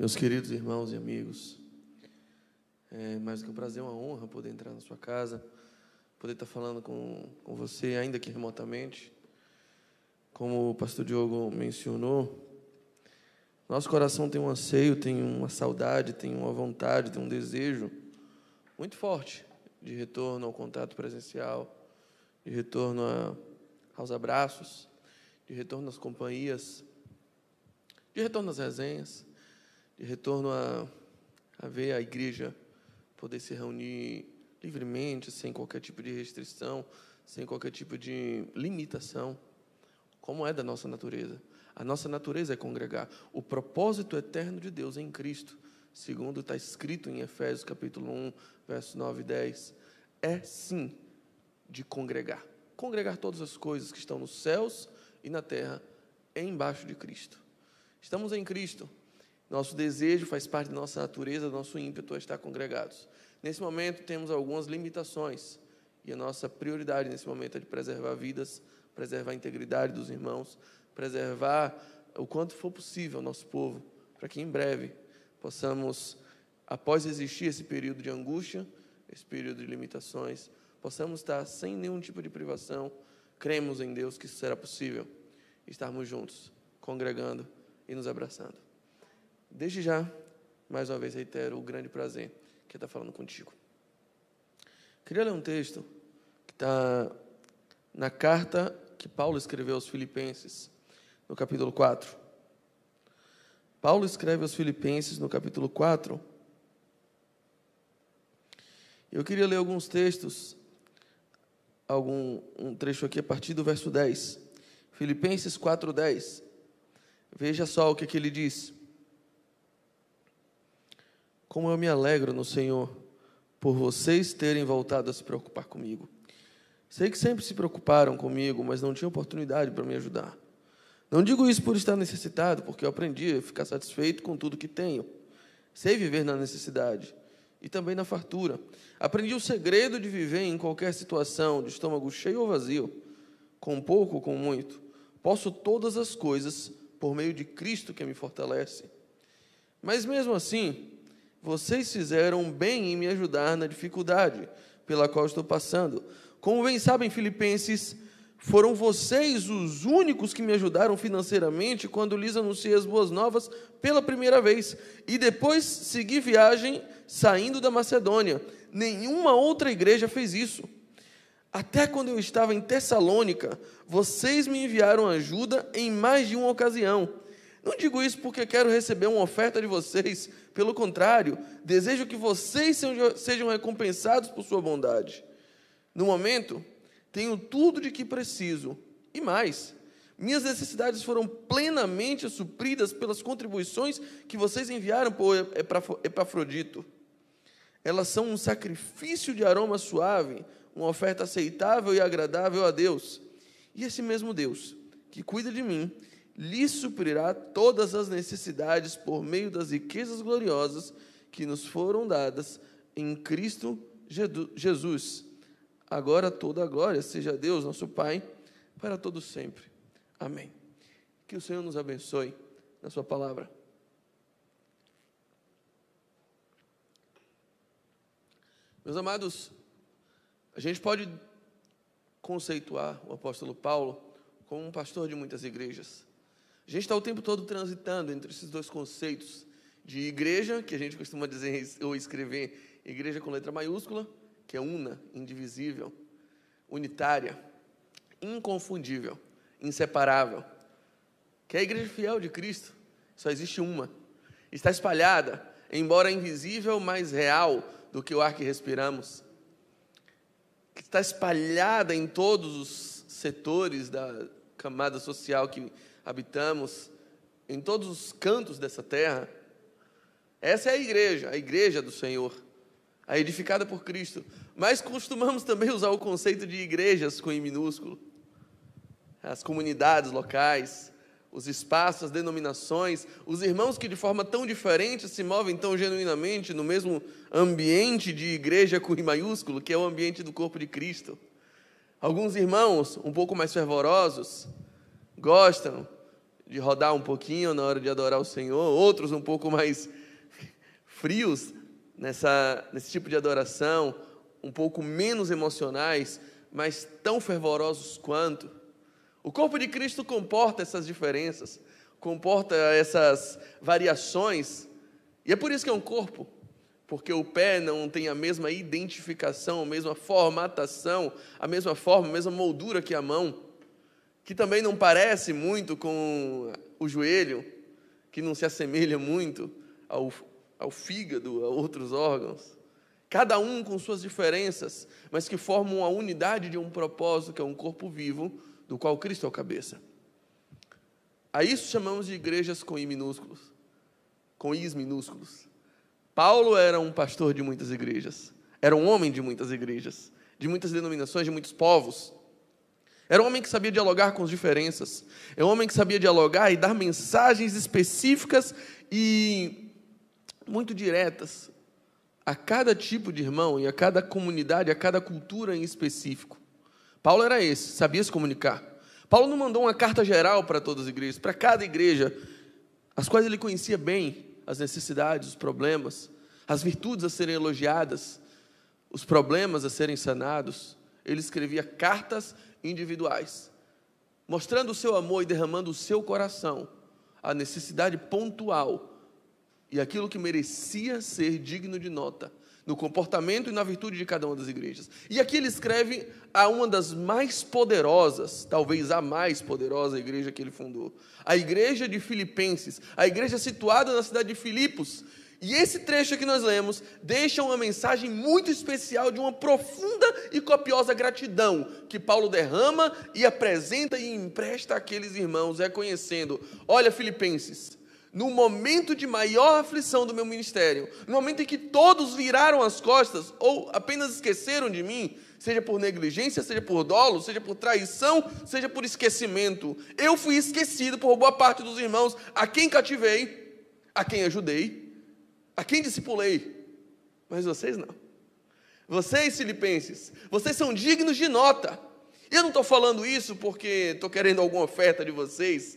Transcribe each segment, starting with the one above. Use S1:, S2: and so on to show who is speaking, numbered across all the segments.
S1: Meus queridos irmãos e amigos, é mais que um prazer, é uma honra poder entrar na sua casa, poder estar falando com, com você, ainda que remotamente. Como o pastor Diogo mencionou, nosso coração tem um anseio, tem uma saudade, tem uma vontade, tem um desejo muito forte de retorno ao contato presencial, de retorno a, aos abraços, de retorno às companhias, de retorno às resenhas de retorno a, a ver a igreja poder se reunir livremente, sem qualquer tipo de restrição, sem qualquer tipo de limitação, como é da nossa natureza. A nossa natureza é congregar. O propósito eterno de Deus em Cristo, segundo está escrito em Efésios capítulo 1, versos 9 e 10, é sim de congregar. Congregar todas as coisas que estão nos céus e na terra embaixo de Cristo. Estamos em Cristo, nosso desejo faz parte da nossa natureza, do nosso ímpeto a é estar congregados. Nesse momento, temos algumas limitações. E a nossa prioridade nesse momento é de preservar vidas, preservar a integridade dos irmãos, preservar o quanto for possível o nosso povo, para que em breve possamos, após existir esse período de angústia, esse período de limitações, possamos estar sem nenhum tipo de privação. Cremos em Deus que isso será possível. Estarmos juntos, congregando e nos abraçando. Desde já, mais uma vez reitero o grande prazer que é está falando contigo. Queria ler um texto que está na carta que Paulo escreveu aos Filipenses, no capítulo 4. Paulo escreve aos Filipenses, no capítulo 4. Eu queria ler alguns textos, algum um trecho aqui a partir do verso 10. Filipenses 10. Veja só o que, que ele diz. Como eu me alegro no Senhor por vocês terem voltado a se preocupar comigo. Sei que sempre se preocuparam comigo, mas não tinham oportunidade para me ajudar. Não digo isso por estar necessitado, porque eu aprendi a ficar satisfeito com tudo que tenho. Sei viver na necessidade e também na fartura. Aprendi o segredo de viver em qualquer situação, de estômago cheio ou vazio, com pouco ou com muito. Posso todas as coisas por meio de Cristo que me fortalece. Mas mesmo assim, vocês fizeram bem em me ajudar na dificuldade pela qual estou passando. Como bem sabem, Filipenses, foram vocês os únicos que me ajudaram financeiramente quando lhes anunciei as boas novas pela primeira vez. E depois segui viagem saindo da Macedônia. Nenhuma outra igreja fez isso. Até quando eu estava em Tessalônica, vocês me enviaram ajuda em mais de uma ocasião. Não digo isso porque quero receber uma oferta de vocês, pelo contrário, desejo que vocês sejam recompensados por sua bondade. No momento, tenho tudo de que preciso e mais. Minhas necessidades foram plenamente supridas pelas contribuições que vocês enviaram para Epafrodito. Elas são um sacrifício de aroma suave, uma oferta aceitável e agradável a Deus. E esse mesmo Deus, que cuida de mim, lhe suprirá todas as necessidades por meio das riquezas gloriosas que nos foram dadas em Cristo Jesus. Agora toda a glória seja a Deus, nosso Pai, para todos sempre. Amém. Que o Senhor nos abençoe na sua palavra. Meus amados, a gente pode conceituar o apóstolo Paulo como um pastor de muitas igrejas. A gente está o tempo todo transitando entre esses dois conceitos de igreja, que a gente costuma dizer ou escrever igreja com letra maiúscula, que é una, indivisível, unitária, inconfundível, inseparável, que é a igreja fiel de Cristo, só existe uma. Está espalhada, embora invisível, mais real do que o ar que respiramos. Está espalhada em todos os setores da camada social que habitamos, em todos os cantos dessa terra. Essa é a igreja, a igreja do Senhor, a edificada por Cristo. Mas costumamos também usar o conceito de igrejas com i minúsculo. As comunidades locais, os espaços, as denominações, os irmãos que de forma tão diferente se movem tão genuinamente no mesmo ambiente de igreja com i maiúsculo, que é o ambiente do corpo de Cristo. Alguns irmãos um pouco mais fervorosos, gostam de rodar um pouquinho na hora de adorar o Senhor, outros um pouco mais frios nessa, nesse tipo de adoração, um pouco menos emocionais, mas tão fervorosos quanto. O corpo de Cristo comporta essas diferenças, comporta essas variações, e é por isso que é um corpo, porque o pé não tem a mesma identificação, a mesma formatação, a mesma forma, a mesma moldura que a mão que também não parece muito com o joelho, que não se assemelha muito ao, ao fígado, a outros órgãos. Cada um com suas diferenças, mas que formam a unidade de um propósito, que é um corpo vivo, do qual Cristo é o cabeça. A isso chamamos de igrejas com I minúsculos, com I's minúsculos. Paulo era um pastor de muitas igrejas, era um homem de muitas igrejas, de muitas denominações, de muitos povos. Era um homem que sabia dialogar com as diferenças. É um homem que sabia dialogar e dar mensagens específicas e muito diretas a cada tipo de irmão e a cada comunidade, a cada cultura em específico. Paulo era esse, sabia se comunicar. Paulo não mandou uma carta geral para todas as igrejas, para cada igreja, as quais ele conhecia bem as necessidades, os problemas, as virtudes a serem elogiadas, os problemas a serem sanados. Ele escrevia cartas individuais, mostrando o seu amor e derramando o seu coração, a necessidade pontual e aquilo que merecia ser digno de nota no comportamento e na virtude de cada uma das igrejas. E aqui ele escreve a uma das mais poderosas, talvez a mais poderosa igreja que ele fundou, a igreja de Filipenses, a igreja situada na cidade de Filipos, e esse trecho que nós lemos deixa uma mensagem muito especial de uma profunda e copiosa gratidão que Paulo derrama e apresenta e empresta àqueles irmãos, reconhecendo: olha, Filipenses, no momento de maior aflição do meu ministério, no momento em que todos viraram as costas ou apenas esqueceram de mim, seja por negligência, seja por dolo, seja por traição, seja por esquecimento, eu fui esquecido por boa parte dos irmãos a quem cativei, a quem ajudei a quem discipulei, mas vocês não. Vocês, filipenses, vocês são dignos de nota. Eu não estou falando isso porque estou querendo alguma oferta de vocês.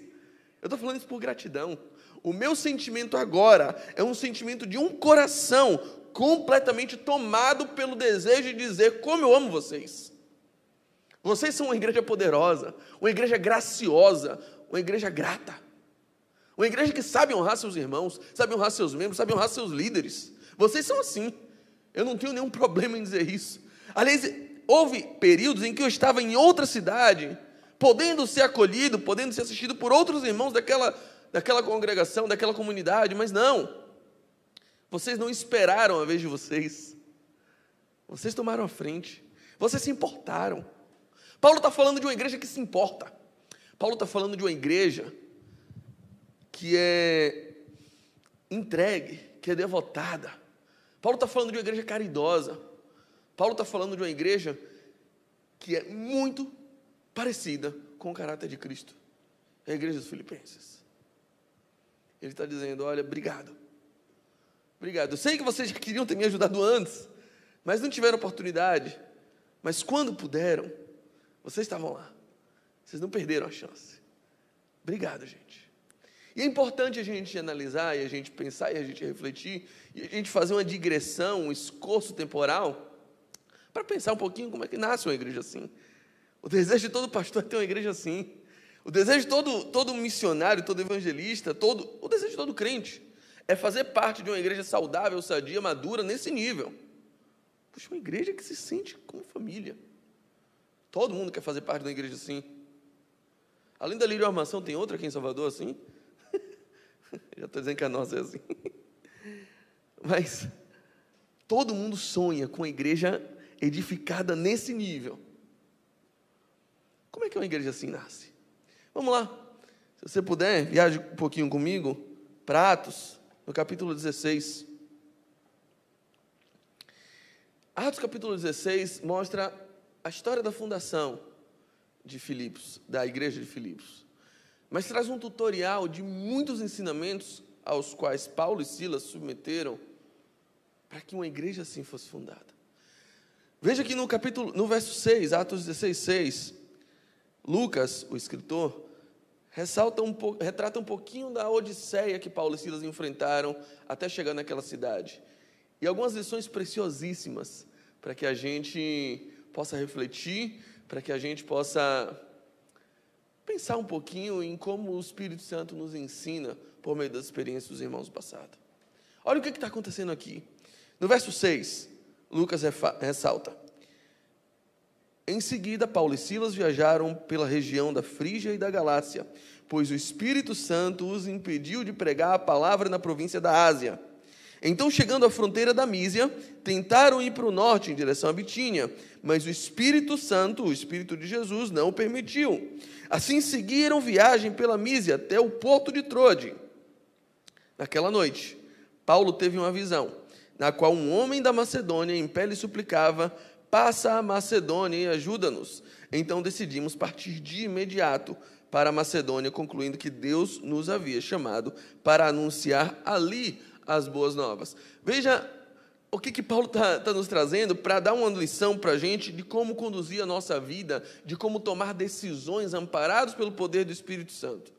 S1: Eu estou falando isso por gratidão. O meu sentimento agora é um sentimento de um coração completamente tomado pelo desejo de dizer como eu amo vocês. Vocês são uma igreja poderosa, uma igreja graciosa, uma igreja grata. Uma igreja que sabe honrar seus irmãos, sabe honrar seus membros, sabe honrar seus líderes. Vocês são assim. Eu não tenho nenhum problema em dizer isso. Aliás, houve períodos em que eu estava em outra cidade, podendo ser acolhido, podendo ser assistido por outros irmãos daquela, daquela congregação, daquela comunidade, mas não. Vocês não esperaram a vez de vocês. Vocês tomaram a frente. Vocês se importaram. Paulo está falando de uma igreja que se importa. Paulo está falando de uma igreja que é entregue, que é devotada. Paulo está falando de uma igreja caridosa. Paulo está falando de uma igreja que é muito parecida com o caráter de Cristo. É a igreja dos Filipenses. Ele está dizendo: olha, obrigado. Obrigado. Eu sei que vocês queriam ter me ajudado antes, mas não tiveram oportunidade. Mas quando puderam, vocês estavam lá. Vocês não perderam a chance. Obrigado, gente. E é importante a gente analisar, e a gente pensar, e a gente refletir, e a gente fazer uma digressão, um esforço temporal, para pensar um pouquinho como é que nasce uma igreja assim. O desejo de todo pastor é ter uma igreja assim. O desejo de todo, todo missionário, todo evangelista, todo, o desejo de todo crente é fazer parte de uma igreja saudável, sadia, madura, nesse nível. Puxa, uma igreja que se sente como família. Todo mundo quer fazer parte de uma igreja assim. Além da livre armação, tem outra aqui em Salvador assim? Já estou dizendo que a nossa é assim. Mas todo mundo sonha com a igreja edificada nesse nível. Como é que uma igreja assim nasce? Vamos lá. Se você puder, viaje um pouquinho comigo para Atos, no capítulo 16. Atos capítulo 16 mostra a história da fundação de Filipos, da igreja de Filipos mas traz um tutorial de muitos ensinamentos aos quais Paulo e Silas submeteram para que uma igreja assim fosse fundada. Veja que no capítulo, no verso 6, Atos 16, 6, Lucas, o escritor, ressalta um po, retrata um pouquinho da odisseia que Paulo e Silas enfrentaram até chegar naquela cidade. E algumas lições preciosíssimas para que a gente possa refletir, para que a gente possa pensar um pouquinho em como o Espírito Santo nos ensina por meio das experiências dos irmãos do passado. Olha o que é está acontecendo aqui. No verso 6, Lucas ressalta: Em seguida, Paulo e Silas viajaram pela região da Frígia e da Galácia, pois o Espírito Santo os impediu de pregar a palavra na província da Ásia. Então, chegando à fronteira da Mísia, tentaram ir para o norte, em direção à Bitínia, mas o Espírito Santo, o Espírito de Jesus, não o permitiu. Assim, seguiram viagem pela Mísia até o porto de Trode. Naquela noite, Paulo teve uma visão, na qual um homem da Macedônia em pele suplicava: Passa a Macedônia e ajuda-nos. Então decidimos partir de imediato para a Macedônia, concluindo que Deus nos havia chamado para anunciar ali as boas novas. Veja o que, que Paulo está tá nos trazendo para dar uma lição para a gente de como conduzir a nossa vida, de como tomar decisões amparados pelo poder do Espírito Santo.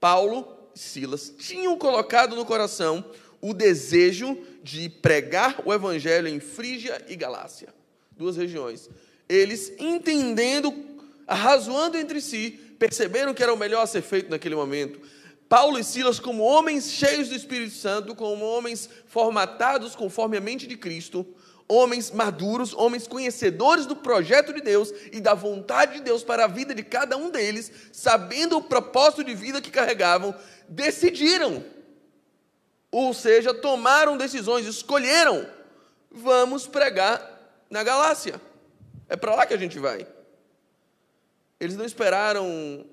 S1: Paulo e Silas tinham colocado no coração o desejo de pregar o evangelho em Frígia e Galácia, duas regiões. Eles entendendo, arrazoando entre si, perceberam que era o melhor a ser feito naquele momento Paulo e Silas, como homens cheios do Espírito Santo, como homens formatados conforme a mente de Cristo, homens maduros, homens conhecedores do projeto de Deus e da vontade de Deus para a vida de cada um deles, sabendo o propósito de vida que carregavam, decidiram. Ou seja, tomaram decisões, escolheram. Vamos pregar na Galácia. É para lá que a gente vai. Eles não esperaram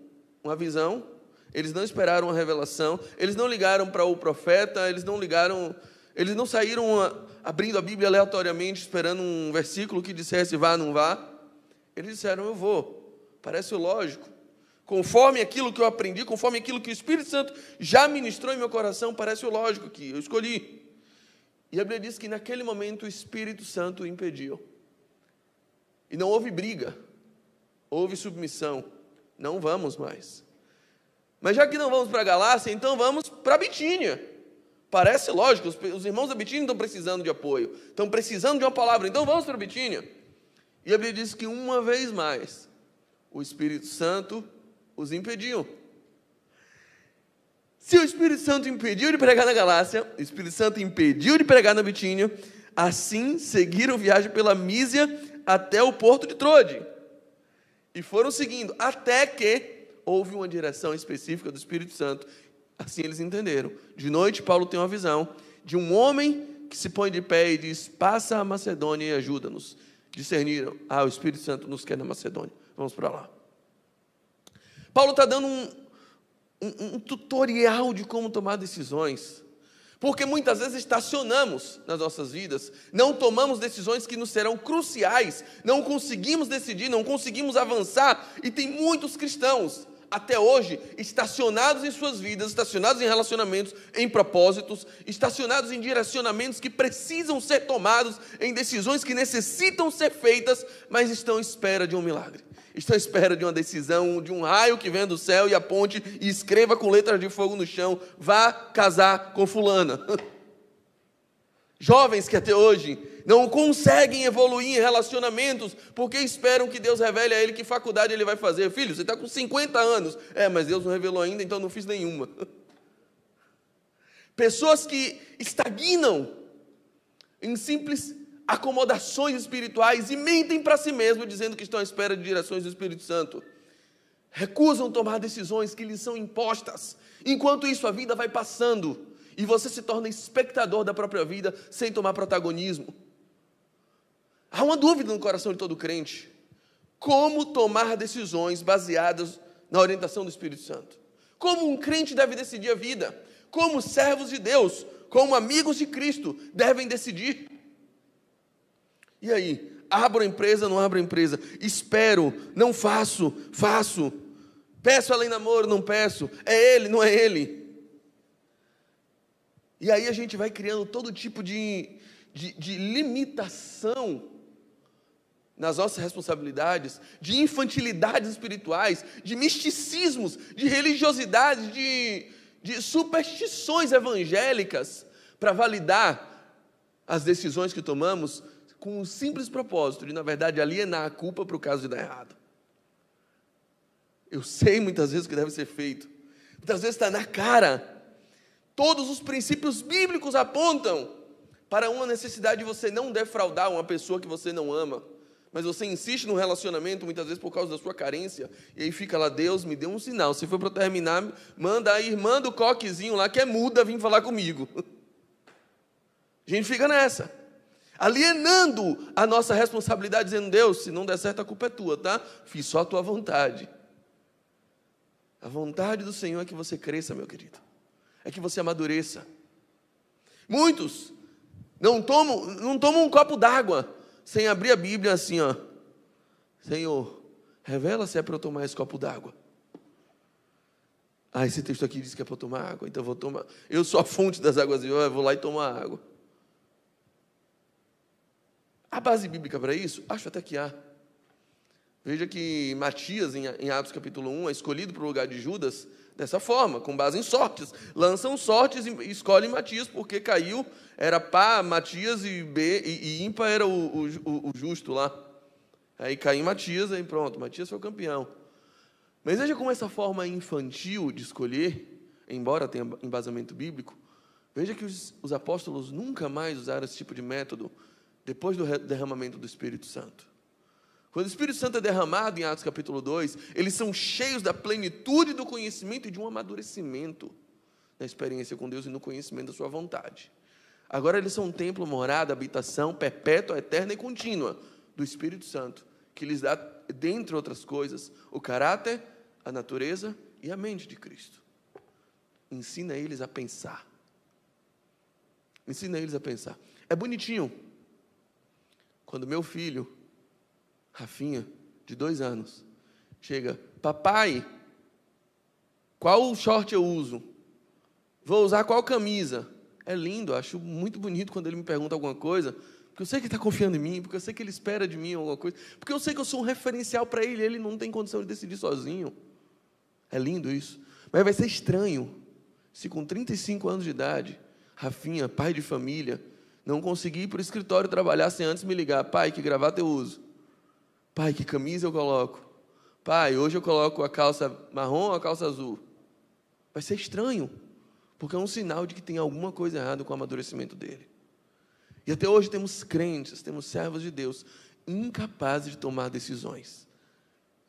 S1: uma visão, eles não esperaram a revelação, eles não ligaram para o profeta, eles não ligaram, eles não saíram a, abrindo a Bíblia aleatoriamente esperando um versículo que dissesse vá, não vá. Eles disseram eu vou. Parece lógico. Conforme aquilo que eu aprendi, conforme aquilo que o Espírito Santo já ministrou em meu coração, parece lógico que eu escolhi. E a Bíblia diz que naquele momento o Espírito Santo o impediu. E não houve briga, houve submissão. Não vamos mais. Mas já que não vamos para Galácia, então vamos para Bitínia. Parece lógico, os irmãos da Bitínia estão precisando de apoio, estão precisando de uma palavra, então vamos para Bitínia. E a Bíblia diz que uma vez mais o Espírito Santo os impediu. Se o Espírito Santo impediu de pregar na Galácia, o Espírito Santo impediu de pregar na Bitínia, assim seguiram viagem pela Mísia até o porto de Trode. E foram seguindo, até que houve uma direção específica do Espírito Santo. Assim eles entenderam. De noite, Paulo tem uma visão de um homem que se põe de pé e diz: Passa a Macedônia e ajuda-nos. Discerniram: Ah, o Espírito Santo nos quer na Macedônia. Vamos para lá. Paulo está dando um, um, um tutorial de como tomar decisões. Porque muitas vezes estacionamos nas nossas vidas, não tomamos decisões que nos serão cruciais, não conseguimos decidir, não conseguimos avançar, e tem muitos cristãos até hoje estacionados em suas vidas, estacionados em relacionamentos, em propósitos, estacionados em direcionamentos que precisam ser tomados, em decisões que necessitam ser feitas, mas estão à espera de um milagre. Estão à espera de uma decisão, de um raio que vem do céu e aponte e escreva com letras de fogo no chão: vá casar com Fulana. Jovens que até hoje não conseguem evoluir em relacionamentos porque esperam que Deus revele a ele que faculdade ele vai fazer. Filho, você está com 50 anos. É, mas Deus não revelou ainda, então não fiz nenhuma. Pessoas que estagnam em simples acomodações espirituais e mentem para si mesmo dizendo que estão à espera de direções do Espírito Santo. Recusam tomar decisões que lhes são impostas. Enquanto isso, a vida vai passando e você se torna espectador da própria vida sem tomar protagonismo. Há uma dúvida no coração de todo crente: como tomar decisões baseadas na orientação do Espírito Santo? Como um crente deve decidir a vida? Como servos de Deus, como amigos de Cristo, devem decidir? E aí, abro a empresa, não abro a empresa, espero, não faço, faço, peço além namoro, não peço, é ele, não é ele, e aí a gente vai criando todo tipo de, de, de limitação nas nossas responsabilidades, de infantilidades espirituais, de misticismos, de religiosidades, de, de superstições evangélicas, para validar as decisões que tomamos com o um simples propósito de, na verdade, alienar a culpa para o caso de dar errado. Eu sei muitas vezes o que deve ser feito, muitas vezes está na cara Todos os princípios bíblicos apontam para uma necessidade de você não defraudar uma pessoa que você não ama. Mas você insiste no relacionamento, muitas vezes por causa da sua carência, e aí fica lá, Deus, me deu um sinal. Se for para terminar, manda a irmã do coquezinho lá, que é muda, vir falar comigo. A gente fica nessa, alienando a nossa responsabilidade, dizendo, Deus, se não der certo, a culpa é tua, tá? Fiz só a tua vontade. A vontade do Senhor é que você cresça, meu querido é que você amadureça. Muitos não tomam, não tomam um copo d'água sem abrir a Bíblia assim, ó. Senhor, revela se é para eu tomar esse copo d'água. Ah, esse texto aqui diz que é para eu tomar água, então eu vou tomar. Eu sou a fonte das águas eu vou lá e tomar água. A base bíblica para isso? Acho até que há. Veja que Matias, em Atos capítulo 1, é escolhido para o lugar de Judas dessa forma, com base em sortes. Lançam sortes e escolhem Matias, porque caiu, era pá Matias e B, e, e ímpar era o, o, o justo lá. Aí caiu Matias, aí pronto, Matias foi o campeão. Mas veja como essa forma infantil de escolher, embora tenha embasamento bíblico, veja que os, os apóstolos nunca mais usaram esse tipo de método depois do derramamento do Espírito Santo. Quando o Espírito Santo é derramado em Atos capítulo 2, eles são cheios da plenitude do conhecimento e de um amadurecimento na experiência com Deus e no conhecimento da sua vontade. Agora eles são um templo, morada, habitação perpétua, eterna e contínua do Espírito Santo, que lhes dá, dentre outras coisas, o caráter, a natureza e a mente de Cristo. Ensina eles a pensar. Ensina eles a pensar. É bonitinho quando meu filho Rafinha, de dois anos, chega: Papai, qual short eu uso? Vou usar qual camisa? É lindo, acho muito bonito quando ele me pergunta alguma coisa, porque eu sei que ele está confiando em mim, porque eu sei que ele espera de mim alguma coisa, porque eu sei que eu sou um referencial para ele, ele não tem condição de decidir sozinho. É lindo isso. Mas vai ser estranho se com 35 anos de idade, Rafinha, pai de família, não conseguir ir para o escritório trabalhar sem antes me ligar, pai, que gravata eu uso? Pai, que camisa eu coloco? Pai, hoje eu coloco a calça marrom ou a calça azul? Vai ser estranho, porque é um sinal de que tem alguma coisa errada com o amadurecimento dele. E até hoje temos crentes, temos servos de Deus incapazes de tomar decisões,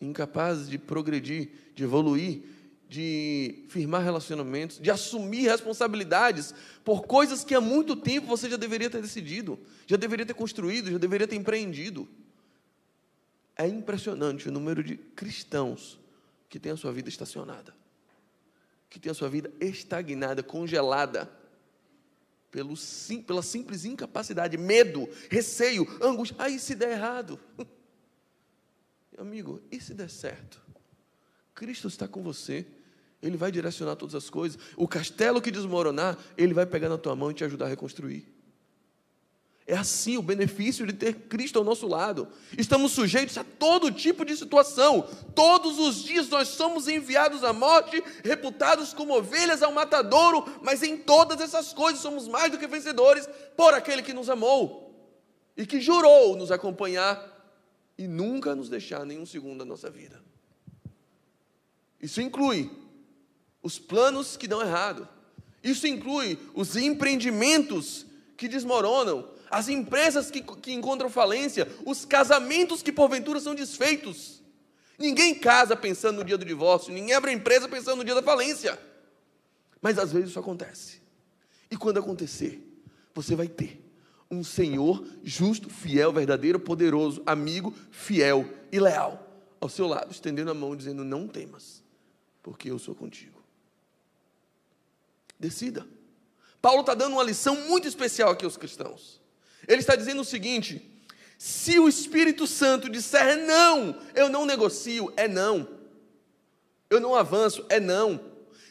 S1: incapazes de progredir, de evoluir, de firmar relacionamentos, de assumir responsabilidades por coisas que há muito tempo você já deveria ter decidido, já deveria ter construído, já deveria ter empreendido. É impressionante o número de cristãos que tem a sua vida estacionada, que tem a sua vida estagnada, congelada, pelo, sim, pela simples incapacidade, medo, receio, angústia. Aí se der errado. Amigo, e se der certo? Cristo está com você. Ele vai direcionar todas as coisas. O castelo que desmoronar, ele vai pegar na tua mão e te ajudar a reconstruir. É assim o benefício de ter Cristo ao nosso lado. Estamos sujeitos a todo tipo de situação. Todos os dias nós somos enviados à morte, reputados como ovelhas ao matadouro, mas em todas essas coisas somos mais do que vencedores por aquele que nos amou e que jurou nos acompanhar e nunca nos deixar nenhum segundo da nossa vida. Isso inclui os planos que dão errado. Isso inclui os empreendimentos que desmoronam as empresas que, que encontram falência, os casamentos que porventura são desfeitos. Ninguém casa pensando no dia do divórcio, ninguém abre a empresa pensando no dia da falência. Mas às vezes isso acontece. E quando acontecer, você vai ter um Senhor justo, fiel, verdadeiro, poderoso, amigo, fiel e leal ao seu lado, estendendo a mão, dizendo: Não temas, porque eu sou contigo. Decida. Paulo está dando uma lição muito especial aqui aos cristãos. Ele está dizendo o seguinte: se o Espírito Santo disser não, eu não negocio, é não. Eu não avanço, é não.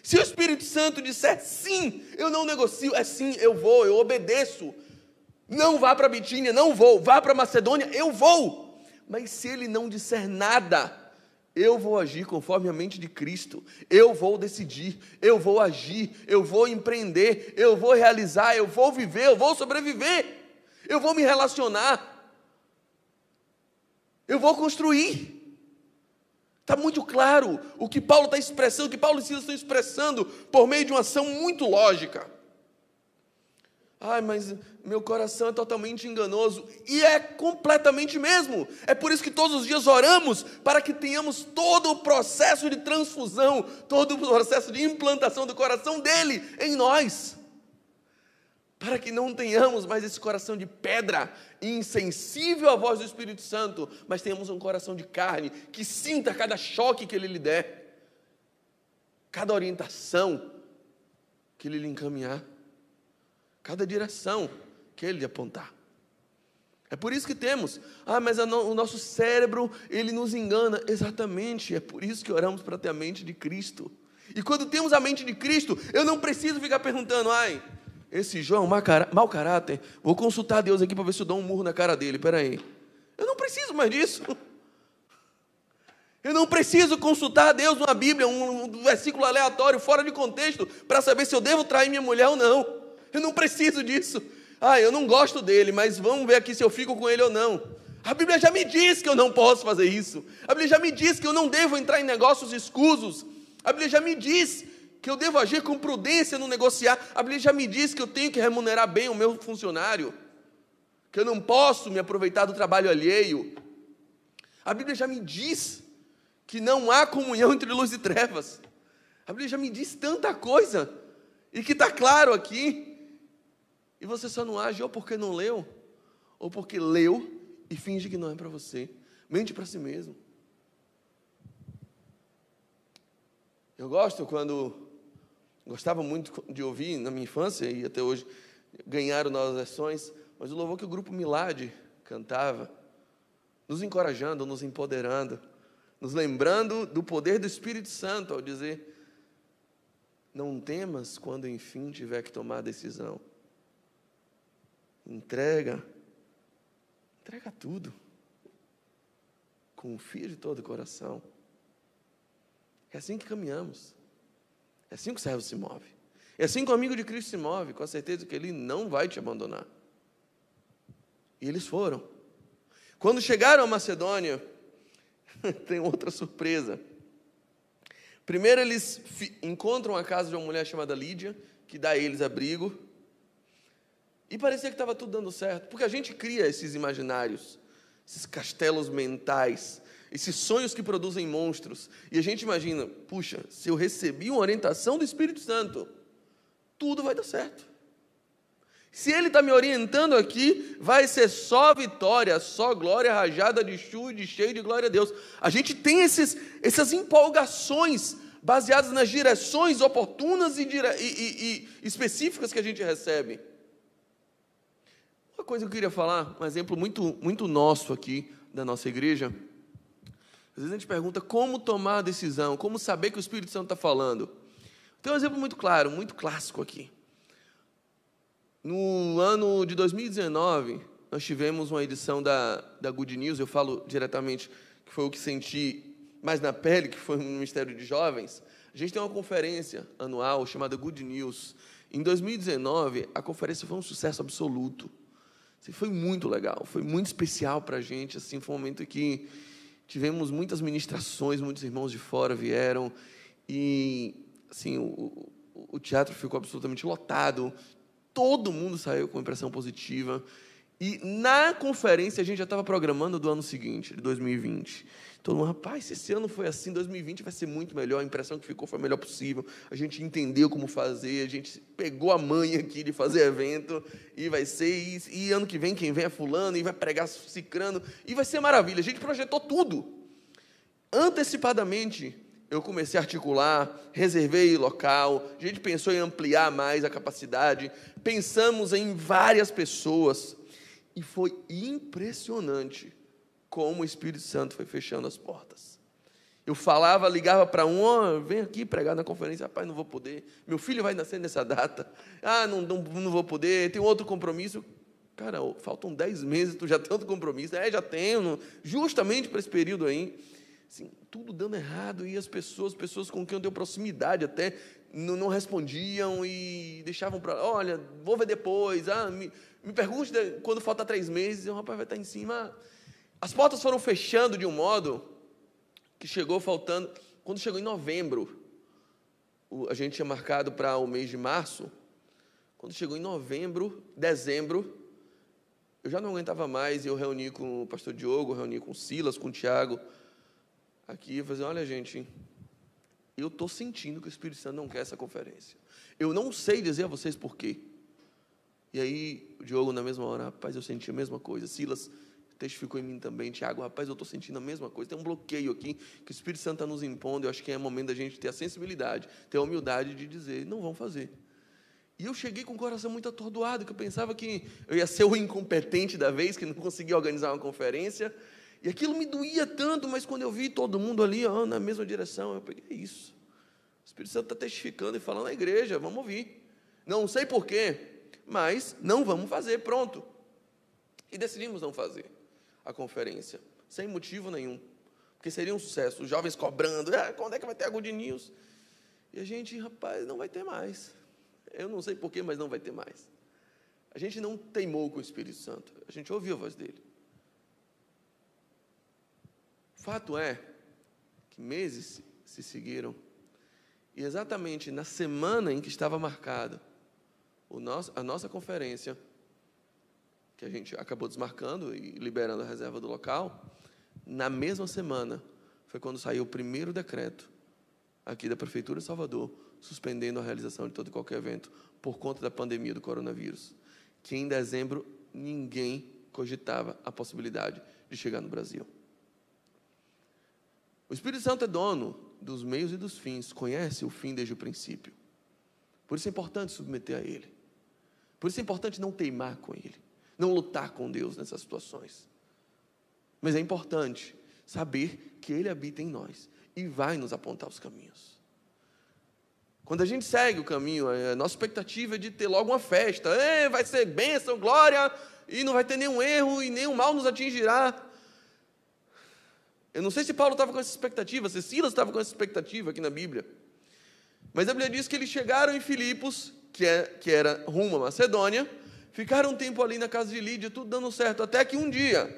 S1: Se o Espírito Santo disser sim, eu não negocio, é sim, eu vou, eu obedeço. Não vá para Bitínia, não vou. Vá para Macedônia, eu vou. Mas se ele não disser nada, eu vou agir conforme a mente de Cristo. Eu vou decidir, eu vou agir, eu vou empreender, eu vou realizar, eu vou viver, eu vou sobreviver eu vou me relacionar, eu vou construir. Está muito claro o que Paulo está expressando, o que Paulo e Silas estão expressando por meio de uma ação muito lógica. Ai, mas meu coração é totalmente enganoso. E é completamente mesmo. É por isso que todos os dias oramos para que tenhamos todo o processo de transfusão, todo o processo de implantação do coração dele em nós para que não tenhamos mais esse coração de pedra, insensível à voz do Espírito Santo, mas tenhamos um coração de carne que sinta cada choque que ele lhe der, cada orientação que ele lhe encaminhar, cada direção que ele lhe apontar. É por isso que temos. Ah, mas no, o nosso cérebro, ele nos engana. Exatamente, é por isso que oramos para ter a mente de Cristo. E quando temos a mente de Cristo, eu não preciso ficar perguntando, ai, esse João, mau caráter, vou consultar Deus aqui para ver se eu dou um murro na cara dele. Espera aí. Eu não preciso mais disso. Eu não preciso consultar Deus uma Bíblia, um versículo aleatório, fora de contexto, para saber se eu devo trair minha mulher ou não. Eu não preciso disso. Ah, eu não gosto dele, mas vamos ver aqui se eu fico com ele ou não. A Bíblia já me diz que eu não posso fazer isso. A Bíblia já me diz que eu não devo entrar em negócios escusos. A Bíblia já me diz que eu devo agir com prudência no negociar. A Bíblia já me diz que eu tenho que remunerar bem o meu funcionário, que eu não posso me aproveitar do trabalho alheio. A Bíblia já me diz que não há comunhão entre luz e trevas. A Bíblia já me diz tanta coisa, e que está claro aqui, e você só não age ou porque não leu, ou porque leu e finge que não é para você, mente para si mesmo. Eu gosto quando gostava muito de ouvir na minha infância e até hoje ganharam novas versões, mas o louvor que o grupo Milad cantava, nos encorajando, nos empoderando, nos lembrando do poder do Espírito Santo ao dizer: Não temas quando enfim tiver que tomar a decisão. Entrega, entrega tudo. Confia de todo o coração. É assim que caminhamos. É assim que o servo se move. É assim que o amigo de Cristo se move, com a certeza que ele não vai te abandonar. E eles foram. Quando chegaram à Macedônia, tem outra surpresa. Primeiro, eles encontram a casa de uma mulher chamada Lídia, que dá a eles abrigo. E parecia que estava tudo dando certo, porque a gente cria esses imaginários, esses castelos mentais esses sonhos que produzem monstros. E a gente imagina, puxa, se eu recebi uma orientação do Espírito Santo, tudo vai dar certo. Se ele está me orientando aqui, vai ser só vitória, só glória rajada de chuva, de cheio de glória a Deus. A gente tem esses, essas empolgações baseadas nas direções oportunas e, dire... e, e, e específicas que a gente recebe. Uma coisa que eu queria falar, um exemplo muito, muito nosso aqui da nossa igreja às vezes a gente pergunta como tomar a decisão, como saber que o Espírito Santo está falando. Tem um exemplo muito claro, muito clássico aqui. No ano de 2019, nós tivemos uma edição da, da Good News, eu falo diretamente que foi o que senti mais na pele, que foi no Ministério de Jovens. A gente tem uma conferência anual chamada Good News. Em 2019, a conferência foi um sucesso absoluto. Assim, foi muito legal, foi muito especial para a gente. Assim, foi um momento que tivemos muitas ministrações, muitos irmãos de fora vieram e assim o, o teatro ficou absolutamente lotado. Todo mundo saiu com impressão positiva. E na conferência a gente já estava programando do ano seguinte, de 2020. Todo mundo, rapaz, se esse ano foi assim, 2020 vai ser muito melhor, a impressão que ficou foi a melhor possível. A gente entendeu como fazer, a gente pegou a manha aqui de fazer evento, e vai ser, isso. e ano que vem quem vem é fulano, e vai pregar cicrano, e vai ser maravilha. A gente projetou tudo. Antecipadamente, eu comecei a articular, reservei local, a gente pensou em ampliar mais a capacidade, pensamos em várias pessoas e foi impressionante como o Espírito Santo foi fechando as portas. Eu falava, ligava para um, oh, vem aqui pregar na conferência, rapaz, não vou poder, meu filho vai nascer nessa data, ah, não, não, não vou poder, tem outro compromisso. Cara, faltam dez meses, tu já tem outro compromisso, é, já tenho, justamente para esse período aí. Assim, tudo dando errado, e as pessoas, pessoas com quem eu tenho proximidade até, não, não respondiam e deixavam para, olha, vou ver depois, ah, me, me pergunte quando falta três meses, o rapaz vai estar em cima. As portas foram fechando de um modo que chegou faltando. Quando chegou em novembro, a gente tinha marcado para o mês de março. Quando chegou em novembro, dezembro, eu já não aguentava mais e eu reuni com o pastor Diogo, reuni com o Silas, com o Tiago, aqui e falei: assim, olha, gente, eu estou sentindo que o Espírito Santo não quer essa conferência. Eu não sei dizer a vocês por quê. E aí, Diogo, na mesma hora, rapaz, eu senti a mesma coisa. Silas testificou em mim também, Tiago, rapaz, eu estou sentindo a mesma coisa. Tem um bloqueio aqui que o Espírito Santo está nos impondo. Eu acho que é momento da gente ter a sensibilidade, ter a humildade de dizer: não vão fazer. E eu cheguei com o coração muito atordoado, que eu pensava que eu ia ser o incompetente da vez, que não conseguia organizar uma conferência. E aquilo me doía tanto, mas quando eu vi todo mundo ali ó, na mesma direção, eu peguei é isso. O Espírito Santo está testificando e falando à igreja, vamos ouvir. Não sei porquê, mas não vamos fazer, pronto. E decidimos não fazer a conferência, sem motivo nenhum, porque seria um sucesso. Os jovens cobrando, ah, quando é que vai ter a Good News? E a gente, rapaz, não vai ter mais. Eu não sei porquê, mas não vai ter mais. A gente não teimou com o Espírito Santo, a gente ouviu a voz dele. Fato é que meses se seguiram, e exatamente na semana em que estava marcado o nosso, a nossa conferência, que a gente acabou desmarcando e liberando a reserva do local, na mesma semana foi quando saiu o primeiro decreto aqui da Prefeitura de Salvador, suspendendo a realização de todo e qualquer evento por conta da pandemia do coronavírus, que em dezembro ninguém cogitava a possibilidade de chegar no Brasil. O Espírito Santo é dono dos meios e dos fins, conhece o fim desde o princípio. Por isso é importante submeter a ele. Por isso é importante não teimar com Ele, não lutar com Deus nessas situações. Mas é importante saber que Ele habita em nós e vai nos apontar os caminhos. Quando a gente segue o caminho, a é, nossa expectativa é de ter logo uma festa, é, vai ser bênção, glória, e não vai ter nenhum erro e nenhum mal nos atingirá. Eu não sei se Paulo estava com essa expectativa, se Silas estava com essa expectativa aqui na Bíblia. Mas a Bíblia diz que eles chegaram em Filipos que, é, que era rumo à Macedônia, ficaram um tempo ali na casa de Lídia, tudo dando certo, até que um dia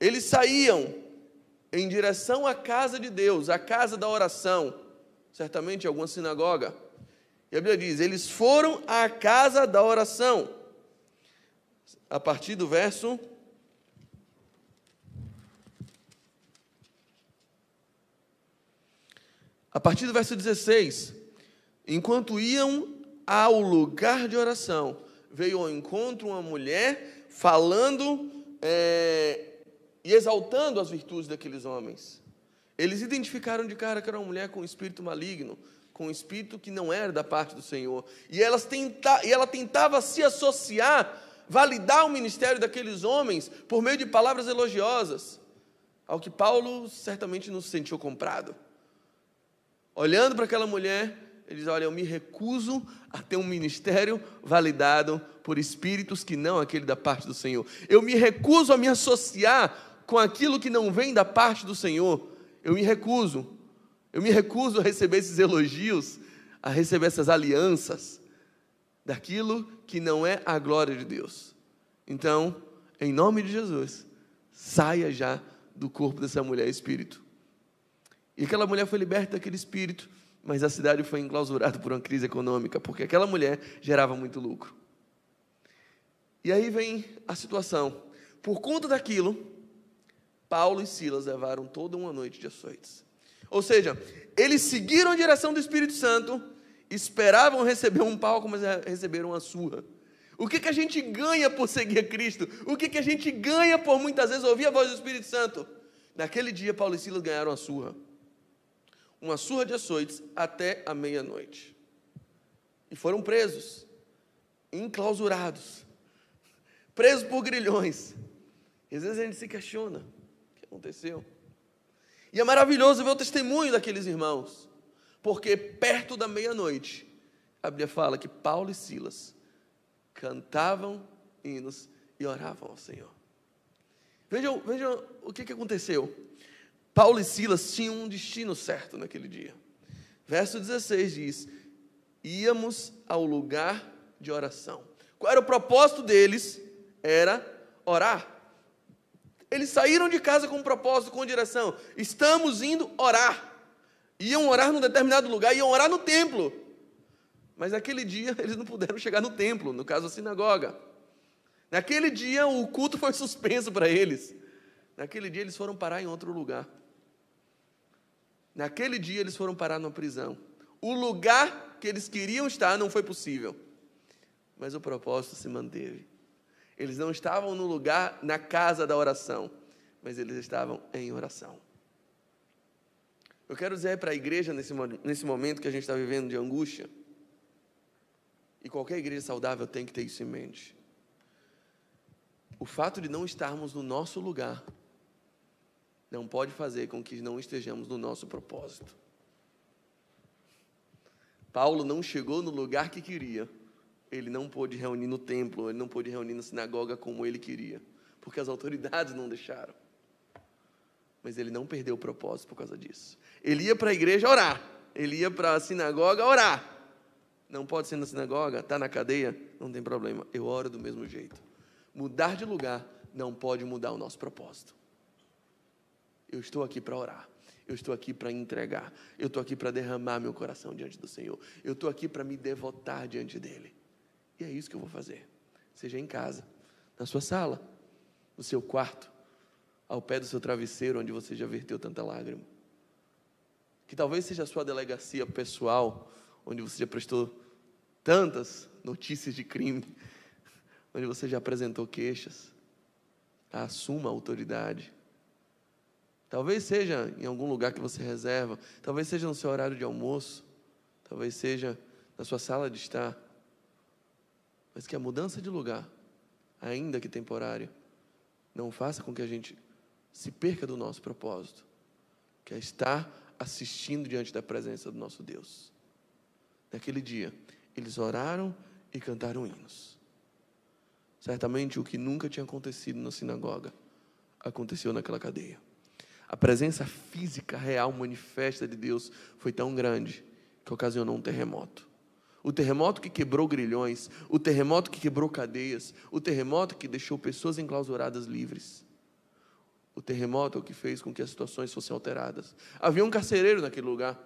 S1: eles saíam em direção à casa de Deus, à casa da oração, certamente alguma sinagoga. E a Bíblia diz: eles foram à casa da oração. A partir do verso. A partir do verso 16. Enquanto iam ao lugar de oração, veio ao encontro uma mulher falando é, e exaltando as virtudes daqueles homens. Eles identificaram de cara que era uma mulher com um espírito maligno, com um espírito que não era da parte do Senhor. E, elas tenta, e ela tentava se associar, validar o ministério daqueles homens por meio de palavras elogiosas. Ao que Paulo certamente não se sentiu comprado. Olhando para aquela mulher, eles olham, eu me recuso a ter um ministério validado por espíritos que não aquele da parte do Senhor. Eu me recuso a me associar com aquilo que não vem da parte do Senhor. Eu me recuso. Eu me recuso a receber esses elogios, a receber essas alianças daquilo que não é a glória de Deus. Então, em nome de Jesus, saia já do corpo dessa mulher espírito. E aquela mulher foi liberta daquele espírito mas a cidade foi enclausurada por uma crise econômica, porque aquela mulher gerava muito lucro. E aí vem a situação. Por conta daquilo, Paulo e Silas levaram toda uma noite de açoites. Ou seja, eles seguiram a direção do Espírito Santo, esperavam receber um palco, mas receberam uma surra. O que, que a gente ganha por seguir a Cristo? O que, que a gente ganha por muitas vezes ouvir a voz do Espírito Santo? Naquele dia, Paulo e Silas ganharam a surra uma surra de açoites até a meia-noite. E foram presos, enclausurados, presos por grilhões. E às vezes a gente se questiona: o que aconteceu? E é maravilhoso ver o testemunho daqueles irmãos, porque perto da meia-noite, a Bíblia fala que Paulo e Silas cantavam hinos e oravam ao Senhor. Vejam, vejam o que, que aconteceu. Paulo e Silas tinham um destino certo naquele dia. Verso 16 diz: íamos ao lugar de oração. Qual era o propósito deles? Era orar. Eles saíram de casa com um propósito, com direção. Estamos indo orar. Iam orar num determinado lugar, iam orar no templo. Mas naquele dia eles não puderam chegar no templo, no caso a sinagoga. Naquele dia o culto foi suspenso para eles. Naquele dia eles foram parar em outro lugar. Naquele dia eles foram parar numa prisão. O lugar que eles queriam estar não foi possível. Mas o propósito se manteve. Eles não estavam no lugar, na casa da oração, mas eles estavam em oração. Eu quero dizer para a igreja, nesse, nesse momento que a gente está vivendo de angústia, e qualquer igreja saudável tem que ter isso em mente. O fato de não estarmos no nosso lugar não pode fazer com que não estejamos no nosso propósito. Paulo não chegou no lugar que queria, ele não pôde reunir no templo, ele não pôde reunir na sinagoga como ele queria, porque as autoridades não deixaram. Mas ele não perdeu o propósito por causa disso. Ele ia para a igreja orar, ele ia para a sinagoga orar. Não pode ser na sinagoga, está na cadeia, não tem problema, eu oro do mesmo jeito. Mudar de lugar não pode mudar o nosso propósito eu estou aqui para orar. Eu estou aqui para entregar. Eu estou aqui para derramar meu coração diante do Senhor. Eu estou aqui para me devotar diante dele. E é isso que eu vou fazer. Seja em casa, na sua sala, no seu quarto, ao pé do seu travesseiro onde você já verteu tanta lágrima. Que talvez seja a sua delegacia pessoal, onde você já prestou tantas notícias de crime, onde você já apresentou queixas. Tá? Assuma a autoridade Talvez seja em algum lugar que você reserva, talvez seja no seu horário de almoço, talvez seja na sua sala de estar. Mas que a mudança de lugar, ainda que temporária, não faça com que a gente se perca do nosso propósito, que é estar assistindo diante da presença do nosso Deus. Naquele dia, eles oraram e cantaram hinos. Certamente o que nunca tinha acontecido na sinagoga aconteceu naquela cadeia a presença física real, manifesta de Deus foi tão grande que ocasionou um terremoto. O terremoto que quebrou grilhões, o terremoto que quebrou cadeias, o terremoto que deixou pessoas enclausuradas livres. O terremoto é o que fez com que as situações fossem alteradas. Havia um carcereiro naquele lugar.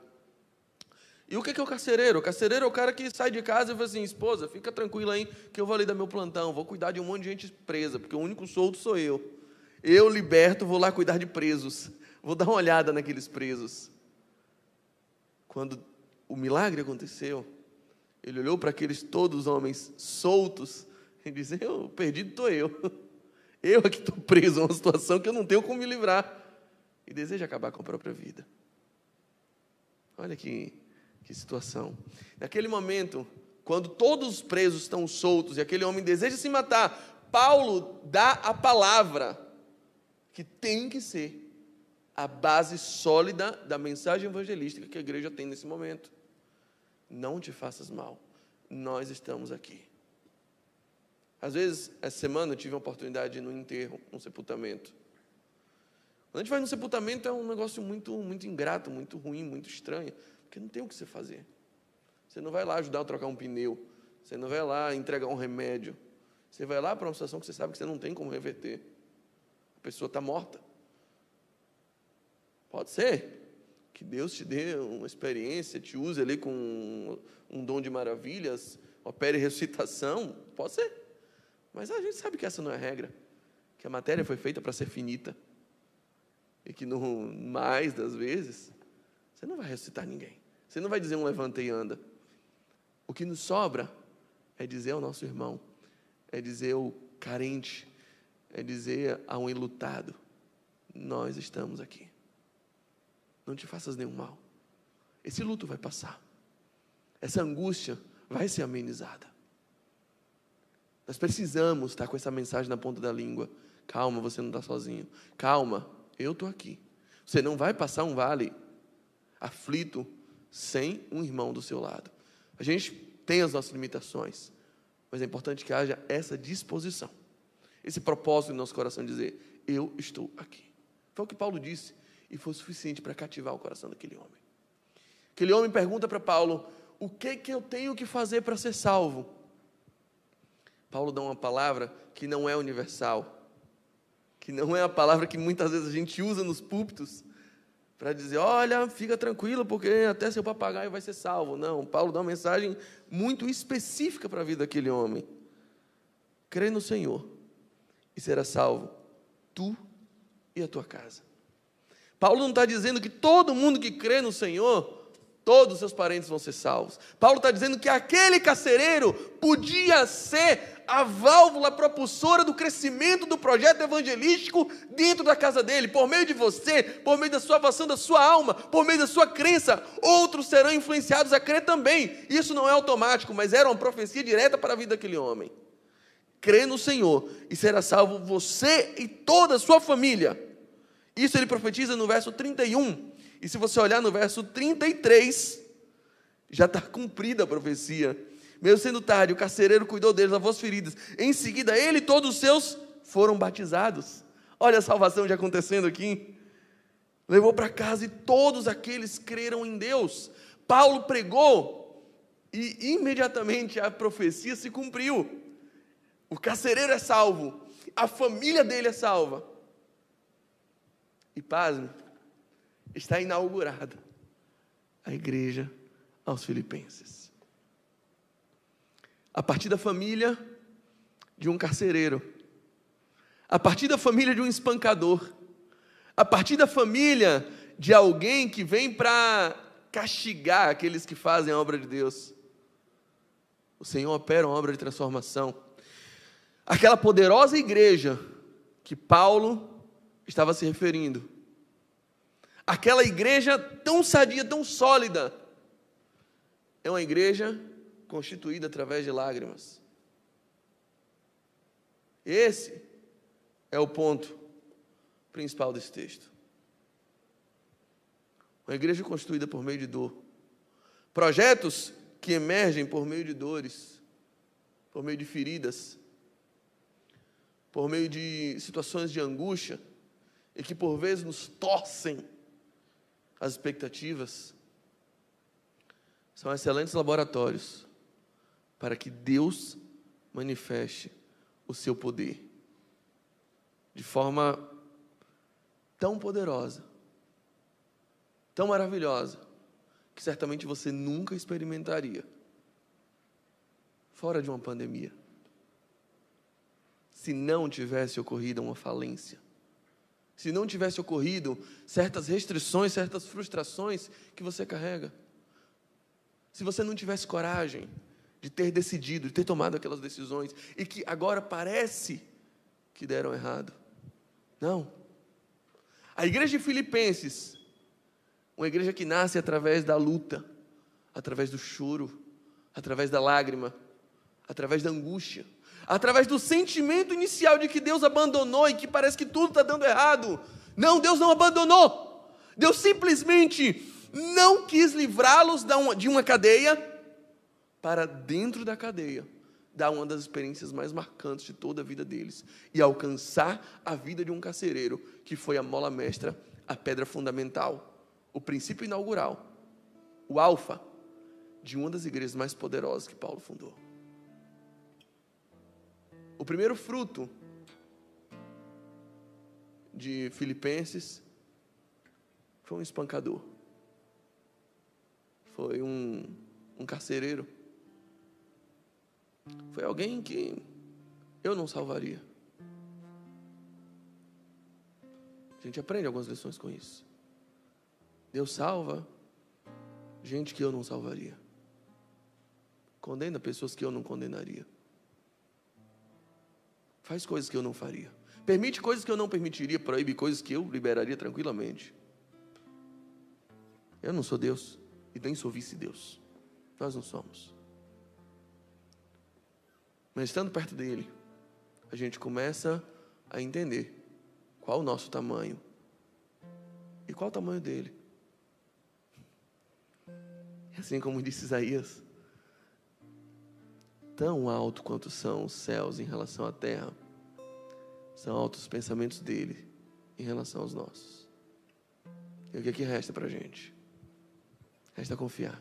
S1: E o que é o carcereiro? O carcereiro é o cara que sai de casa e fala assim: esposa, fica tranquila aí, que eu vou ali dar meu plantão, vou cuidar de um monte de gente presa, porque o único solto sou eu. Eu liberto, vou lá cuidar de presos. Vou dar uma olhada naqueles presos. Quando o milagre aconteceu, ele olhou para aqueles todos homens soltos e disse: Eu perdido estou eu. Eu aqui estou preso a é uma situação que eu não tenho como me livrar. E deseja acabar com a própria vida. Olha que, que situação. Naquele momento, quando todos os presos estão soltos e aquele homem deseja se matar, Paulo dá a palavra que tem que ser a base sólida da mensagem evangelística que a igreja tem nesse momento. Não te faças mal, nós estamos aqui. Às vezes, essa semana eu tive a oportunidade no enterro, um sepultamento. Quando a gente vai no sepultamento é um negócio muito, muito ingrato, muito ruim, muito estranho, porque não tem o que você fazer. Você não vai lá ajudar a trocar um pneu, você não vai lá entregar um remédio. Você vai lá para uma situação que você sabe que você não tem como reverter pessoa está morta. Pode ser que Deus te dê uma experiência, te use ali com um, dom de maravilhas, opere ressuscitação, pode ser. Mas a gente sabe que essa não é a regra, que a matéria foi feita para ser finita. E que no mais das vezes, você não vai ressuscitar ninguém. Você não vai dizer um levanta e anda. O que nos sobra é dizer ao nosso irmão, é dizer ao carente, é dizer a um enlutado: Nós estamos aqui. Não te faças nenhum mal. Esse luto vai passar. Essa angústia vai ser amenizada. Nós precisamos estar com essa mensagem na ponta da língua. Calma, você não está sozinho. Calma, eu estou aqui. Você não vai passar um vale aflito sem um irmão do seu lado. A gente tem as nossas limitações, mas é importante que haja essa disposição esse propósito no nosso coração de dizer: Eu estou aqui. Foi o que Paulo disse, e foi suficiente para cativar o coração daquele homem. Aquele homem pergunta para Paulo: O que, que eu tenho que fazer para ser salvo? Paulo dá uma palavra que não é universal, que não é a palavra que muitas vezes a gente usa nos púlpitos para dizer: olha, fica tranquilo, porque até seu papagaio vai ser salvo. Não, Paulo dá uma mensagem muito específica para a vida daquele homem. Crê no Senhor, e será salvo, tu e a tua casa. Paulo não está dizendo que todo mundo que crê no Senhor, todos os seus parentes vão ser salvos. Paulo está dizendo que aquele carcereiro podia ser a válvula propulsora do crescimento do projeto evangelístico dentro da casa dele, por meio de você, por meio da salvação da sua alma, por meio da sua crença. Outros serão influenciados a crer também. Isso não é automático, mas era uma profecia direta para a vida daquele homem crê no Senhor e será salvo você e toda a sua família. Isso ele profetiza no verso 31. E se você olhar no verso 33, já está cumprida a profecia. Mesmo sendo tarde, o carcereiro cuidou deles, lavou as feridas. Em seguida, ele e todos os seus foram batizados. Olha a salvação já acontecendo aqui. Levou para casa e todos aqueles creram em Deus. Paulo pregou e imediatamente a profecia se cumpriu. O carcereiro é salvo. A família dele é salva. E pasme, está inaugurada a igreja aos Filipenses. A partir da família de um carcereiro, a partir da família de um espancador, a partir da família de alguém que vem para castigar aqueles que fazem a obra de Deus. O Senhor opera uma obra de transformação aquela poderosa igreja que Paulo estava se referindo. Aquela igreja tão sadia, tão sólida, é uma igreja constituída através de lágrimas. Esse é o ponto principal desse texto. Uma igreja constituída por meio de dor. Projetos que emergem por meio de dores, por meio de feridas, por meio de situações de angústia e que por vezes nos torcem as expectativas, são excelentes laboratórios para que Deus manifeste o seu poder de forma tão poderosa, tão maravilhosa, que certamente você nunca experimentaria fora de uma pandemia se não tivesse ocorrido uma falência. Se não tivesse ocorrido certas restrições, certas frustrações que você carrega. Se você não tivesse coragem de ter decidido, de ter tomado aquelas decisões e que agora parece que deram errado. Não. A igreja de Filipenses, uma igreja que nasce através da luta, através do choro, através da lágrima, através da angústia através do sentimento inicial de que Deus abandonou e que parece que tudo está dando errado. Não, Deus não abandonou. Deus simplesmente não quis livrá-los de uma cadeia para dentro da cadeia dar uma das experiências mais marcantes de toda a vida deles e alcançar a vida de um carcereiro, que foi a mola mestra, a pedra fundamental, o princípio inaugural, o alfa de uma das igrejas mais poderosas que Paulo fundou. O primeiro fruto de Filipenses foi um espancador, foi um, um carcereiro, foi alguém que eu não salvaria. A gente aprende algumas lições com isso. Deus salva gente que eu não salvaria, condena pessoas que eu não condenaria. Faz coisas que eu não faria. Permite coisas que eu não permitiria, proíbe coisas que eu liberaria tranquilamente. Eu não sou Deus e nem sou vice-Deus. Nós não somos. Mas estando perto dele, a gente começa a entender qual o nosso tamanho e qual o tamanho dele. E é assim como disse Isaías, tão alto quanto são os céus em relação à terra, são altos os pensamentos dele em relação aos nossos. E o que, é que resta para a gente? Resta confiar.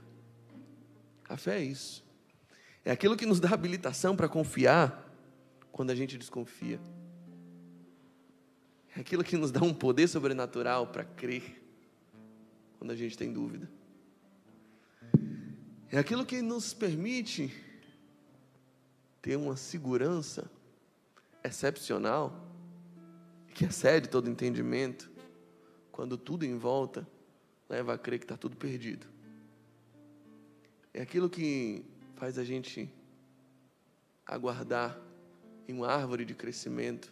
S1: A fé é isso. É aquilo que nos dá habilitação para confiar quando a gente desconfia. É aquilo que nos dá um poder sobrenatural para crer quando a gente tem dúvida. É aquilo que nos permite ter uma segurança excepcional que excede todo entendimento, quando tudo em volta leva a crer que está tudo perdido. É aquilo que faz a gente aguardar em uma árvore de crescimento,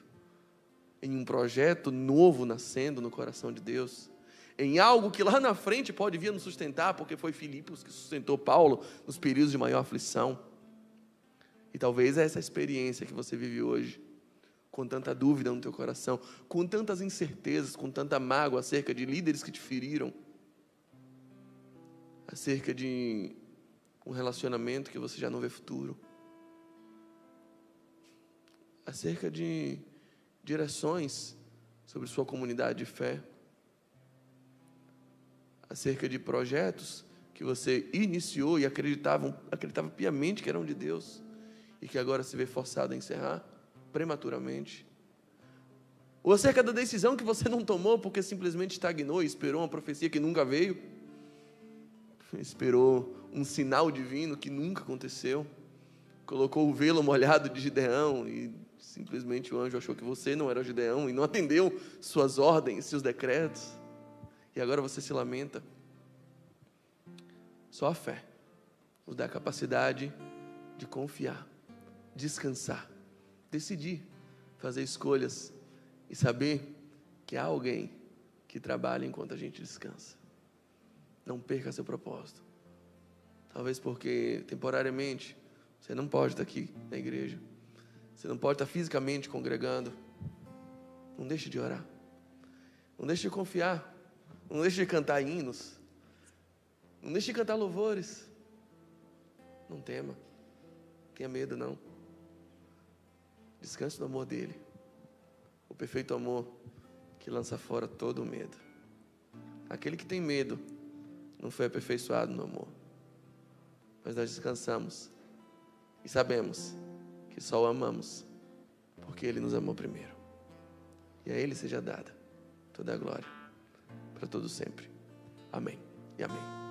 S1: em um projeto novo nascendo no coração de Deus, em algo que lá na frente pode vir nos sustentar, porque foi Filipos que sustentou Paulo nos períodos de maior aflição. E talvez essa experiência que você vive hoje, com tanta dúvida no teu coração, com tantas incertezas, com tanta mágoa acerca de líderes que te feriram, acerca de um relacionamento que você já não vê futuro, acerca de direções sobre sua comunidade de fé, acerca de projetos que você iniciou e acreditava, acreditava piamente que eram de Deus e que agora se vê forçado a encerrar prematuramente. Ou acerca da decisão que você não tomou porque simplesmente estagnou e esperou uma profecia que nunca veio, esperou um sinal divino que nunca aconteceu, colocou o velo molhado de Gideão e simplesmente o anjo achou que você não era Gideão e não atendeu suas ordens, seus decretos, e agora você se lamenta. Só a fé nos dá a capacidade de confiar descansar, decidir fazer escolhas e saber que há alguém que trabalha enquanto a gente descansa. Não perca seu propósito. Talvez porque temporariamente você não pode estar aqui na igreja. Você não pode estar fisicamente congregando. Não deixe de orar. Não deixe de confiar. Não deixe de cantar hinos. Não deixe de cantar louvores. Não tema. Tenha medo, não. Descanse no amor dele. O perfeito amor que lança fora todo o medo. Aquele que tem medo não foi aperfeiçoado no amor. Mas nós descansamos e sabemos que só o amamos porque ele nos amou primeiro. E a ele seja dada toda a glória para todo sempre. Amém. E amém.